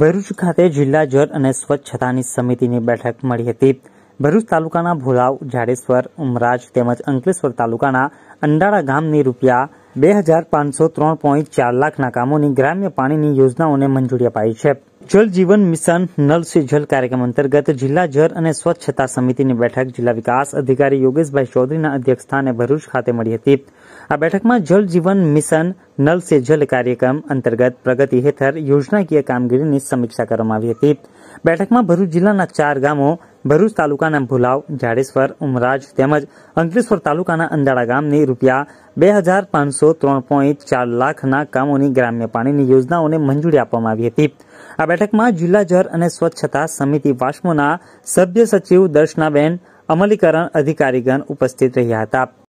ભરૂચ ખાતે જિલ્લા જળ અને સ્વચ્છતાની સમિતિની બેઠક મળી હતી ભરૂચ તાલુકાના ભોલાવ જાડેશ્વર ઉમરાજ તેમજ અંકલેશ્વર તાલુકાના અંડાળા ગામની રૂપિયા બે હજાર પાંચસો ત્રણ પોઈન્ટ ચાર લાખના કામોની ગ્રામ્ય પાણીની યોજનાઓને મંજૂરી અપાઈ છે જલ જીવન મિશન નલ સે જલ કાર્યક્રમ અંતર્ગત જિલ્લા જળ અને સ્વચ્છતા સમિતિની બેઠક જિલ્લા વિકાસ અધિકારી યોગેશભાઈ ચૌધરીના અધ્યક્ષસ્થાને ભરૂચ ખાતે મળી હતી આ બેઠકમાં જલ જીવન મિશન નલ સે જલ કાર્યક્રમ અંતર્ગત પ્રગતિ હેઠળ યોજનાકીય કામગીરીની સમીક્ષા કરવામાં આવી હતી બેઠકમાં ભરૂચ જિલ્લાના ચાર ગામો ભરૂચ તાલુકાના ભુલાવ જાડેશ્વર ઉમરાજ તેમજ અંકલેશ્વર તાલુકાના અંદાળા ગામની રૂપિયા બે હજાર પાંચસો ત્રણ પોઈન્ટ ચાર લાખના કામોની ગ્રામ્ય પાણીની યોજનાઓને મંજૂરી આપવામાં આવી હતી આ બેઠકમાં જિલ્લા જળ અને સ્વચ્છતા સમિતિ વાસ્મોના સભ્ય સચિવ દર્શનાબેન અમલીકરણ અધિકારીગણ ઉપસ્થિત રહ્યા હતા